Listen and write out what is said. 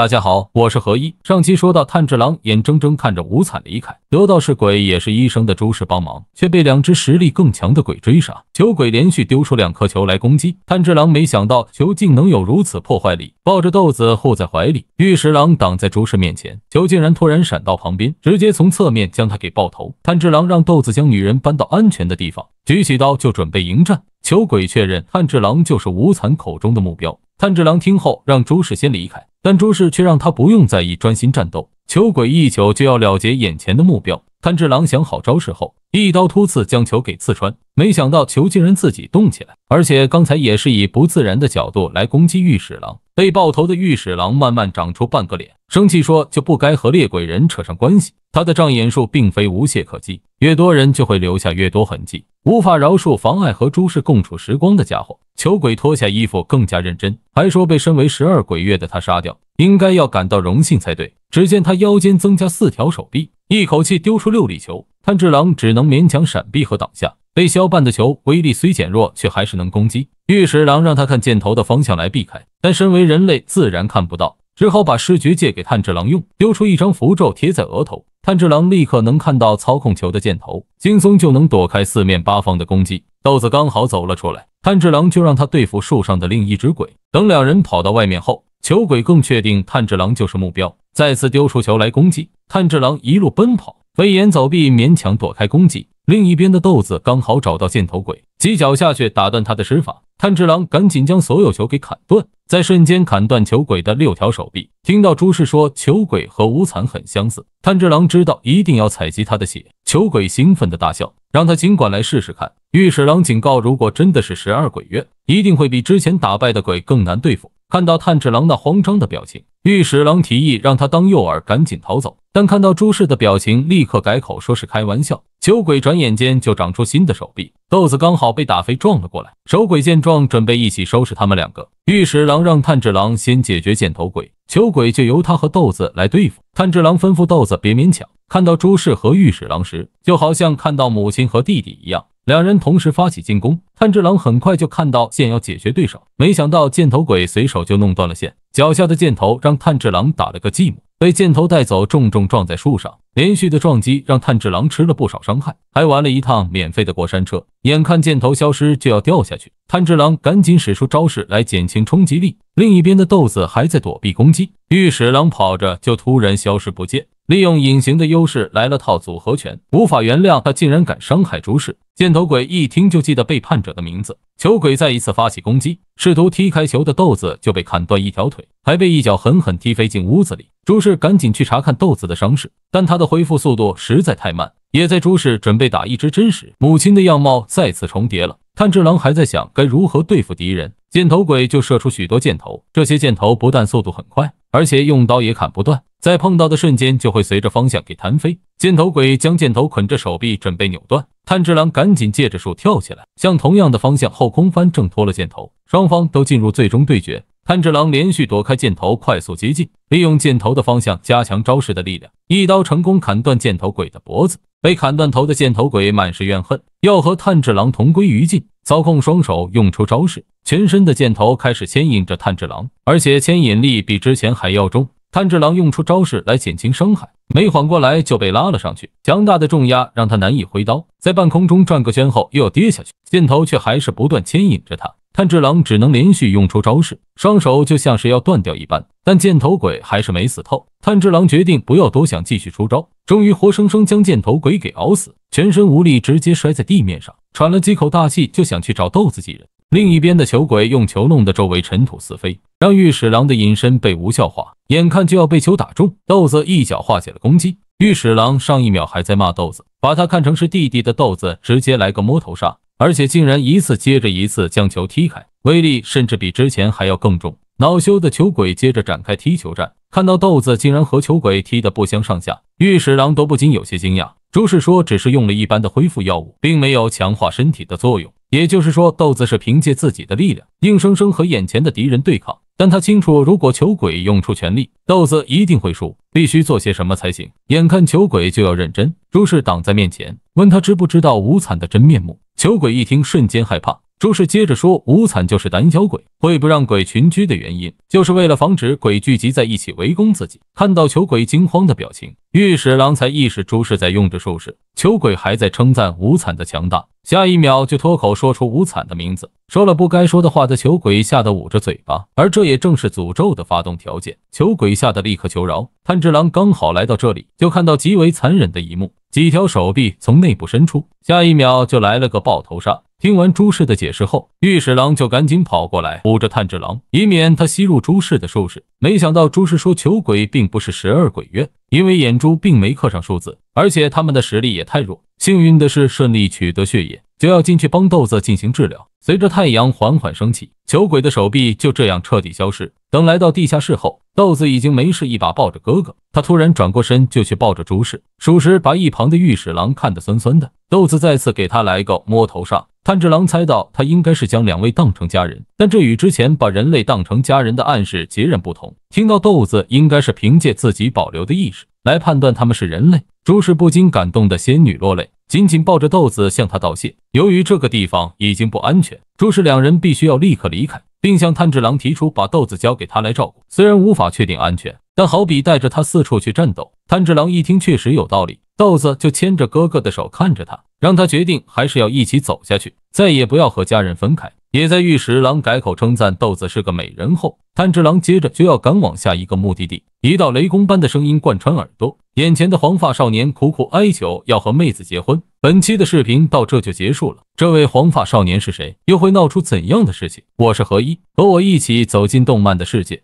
大家好，我是何一。上期说到，炭治郎眼睁睁看着无惨离开，得到是鬼也是医生的朱氏帮忙，却被两只实力更强的鬼追杀。球鬼连续丢出两颗球来攻击炭治郎，没想到球竟能有如此破坏力，抱着豆子护在怀里。玉石狼挡在朱氏面前，球竟然突然闪到旁边，直接从侧面将他给爆头。炭治郎让豆子将女人搬到安全的地方，举起刀就准备迎战。球鬼确认炭治郎就是无惨口中的目标，炭治郎听后让朱氏先离开。但朱氏却让他不用在意，专心战斗。球鬼一球就要了结眼前的目标。炭治郎想好招式后，一刀突刺将球给刺穿，没想到球竟然自己动起来，而且刚才也是以不自然的角度来攻击御史郎。被爆头的御史郎慢慢长出半个脸，生气说：“就不该和猎鬼人扯上关系。”他的障眼术并非无懈可击。越多人就会留下越多痕迹，无法饶恕妨碍和诸氏共处时光的家伙。囚鬼脱下衣服更加认真，还说被身为十二鬼月的他杀掉，应该要感到荣幸才对。只见他腰间增加四条手臂，一口气丢出六粒球，炭治郎只能勉强闪避和挡下。被削半的球威力虽减弱，却还是能攻击。玉史郎让他看箭头的方向来避开，但身为人类自然看不到，只好把视觉借给炭治郎用，丢出一张符咒贴在额头。炭治郎立刻能看到操控球的箭头，轻松就能躲开四面八方的攻击。豆子刚好走了出来，炭治郎就让他对付树上的另一只鬼。等两人跑到外面后，球鬼更确定炭治郎就是目标，再次丢出球来攻击。炭治郎一路奔跑，飞檐走壁，勉强躲开攻击。另一边的豆子刚好找到箭头鬼，几脚下去打断他的施法。炭治郎赶紧将所有球给砍断，在瞬间砍断球鬼的六条手臂。听到朱氏说球鬼和无惨很相似，炭治郎知道一定要采集他的血。球鬼兴奋的大笑，让他尽管来试试看。御史郎警告，如果真的是十二鬼月，一定会比之前打败的鬼更难对付。看到炭治郎那慌张的表情，御史郎提议让他当诱饵，赶紧逃走。但看到朱氏的表情，立刻改口说是开玩笑。酒鬼转眼间就长出新的手臂，豆子刚好被打飞撞了过来。手鬼见状，准备一起收拾他们两个。御史郎让炭治郎先解决箭头鬼，酒鬼就由他和豆子来对付。炭治郎吩咐豆子别勉强。看到朱氏和御史郎时，就好像看到母亲和弟弟一样，两人同时发起进攻。炭治郎很快就看到线要解决对手，没想到箭头鬼随手就弄断了线，脚下的箭头让炭治郎打了个寂寞。被箭头带走，重重撞在树上，连续的撞击让炭治郎吃了不少伤害，还玩了一趟免费的过山车。眼看箭头消失就要掉下去，炭治郎赶紧使出招式来减轻冲击力。另一边的豆子还在躲避攻击，御史郎跑着就突然消失不见。利用隐形的优势来了套组合拳，无法原谅他竟然敢伤害朱氏。箭头鬼一听就记得背叛者的名字。球鬼再一次发起攻击，试图踢开球的豆子就被砍断一条腿，还被一脚狠狠踢飞进屋子里。朱氏赶紧去查看豆子的伤势，但他的恢复速度实在太慢。也在朱氏准备打一支针时，母亲的样貌再次重叠了。炭治郎还在想该如何对付敌人，箭头鬼就射出许多箭头。这些箭头不但速度很快，而且用刀也砍不断。在碰到的瞬间，就会随着方向给弹飞。箭头鬼将箭头捆着手臂，准备扭断。炭治郎赶紧借着树跳起来，向同样的方向后空翻挣脱了箭头。双方都进入最终对决。炭治郎连续躲开箭头，快速接近，利用箭头的方向加强招式的力量，一刀成功砍断箭头鬼的脖子。被砍断头的箭头鬼满是怨恨，要和炭治郎同归于尽。操控双手用出招式，全身的箭头开始牵引着炭治郎，而且牵引力比之前还要重。炭治郎用出招式来减轻伤害，没缓过来就被拉了上去。强大的重压让他难以挥刀，在半空中转个圈后又要跌下去，箭头却还是不断牵引着他。炭治郎只能连续用出招式，双手就像是要断掉一般。但箭头鬼还是没死透。炭治郎决定不要多想，继续出招，终于活生生将箭头鬼给熬死，全身无力，直接摔在地面上，喘了几口大气，就想去找豆子几人。另一边的球鬼用球弄得周围尘土四飞，让御史郎的隐身被无效化，眼看就要被球打中，豆子一脚化解了攻击。御史郎上一秒还在骂豆子，把他看成是弟弟的豆子，直接来个摸头杀，而且竟然一次接着一次将球踢开，威力甚至比之前还要更重。恼羞的球鬼接着展开踢球战，看到豆子竟然和球鬼踢得不相上下，御史郎都不禁有些惊讶。朱氏说，只是用了一般的恢复药物，并没有强化身体的作用。也就是说，豆子是凭借自己的力量硬生生和眼前的敌人对抗，但他清楚，如果球鬼用出全力，豆子一定会输。必须做些什么才行？眼看球鬼就要认真，朱氏挡在面前，问他知不知道无惨的真面目。球鬼一听，瞬间害怕。朱氏接着说，无惨就是胆小鬼，会不让鬼群居的原因，就是为了防止鬼聚集在一起围攻自己。看到球鬼惊慌的表情，御史郎才意识朱氏在用着术式。球鬼还在称赞无惨的强大。下一秒就脱口说出无惨的名字，说了不该说的话的球鬼吓得捂着嘴巴，而这也正是诅咒的发动条件。球鬼吓得立刻求饶。炭治郎刚好来到这里，就看到极为残忍的一幕：几条手臂从内部伸出，下一秒就来了个爆头杀。听完朱氏的解释后，御史郎就赶紧跑过来捂着炭治郎，以免他吸入朱氏的术士。没想到朱氏说，囚鬼并不是十二鬼约，因为眼珠并没刻上数字，而且他们的实力也太弱。幸运的是，顺利取得血液，就要进去帮豆子进行治疗。随着太阳缓缓升起，囚鬼的手臂就这样彻底消失。等来到地下室后，豆子已经没事，一把抱着哥哥。他突然转过身，就去抱着朱氏，属实把一旁的御史郎看得酸酸的。豆子再次给他来个摸头杀。炭治郎猜到他应该是将两位当成家人，但这与之前把人类当成家人的暗示截然不同。听到豆子应该是凭借自己保留的意识来判断他们是人类，朱氏不禁感动的仙女落泪，紧紧抱着豆子向他道谢。由于这个地方已经不安全，朱氏两人必须要立刻离开。并向炭治郎提出把豆子交给他来照顾，虽然无法确定安全，但好比带着他四处去战斗。炭治郎一听确实有道理，豆子就牵着哥哥的手看着他，让他决定还是要一起走下去，再也不要和家人分开。也在玉石郎改口称赞豆子是个美人后，炭治郎接着就要赶往下一个目的地。一道雷公般的声音贯穿耳朵，眼前的黄发少年苦苦哀求要和妹子结婚。本期的视频到这就结束了。这位黄发少年是谁？又会闹出怎样的事情？我是何一，和我一起走进动漫的世界。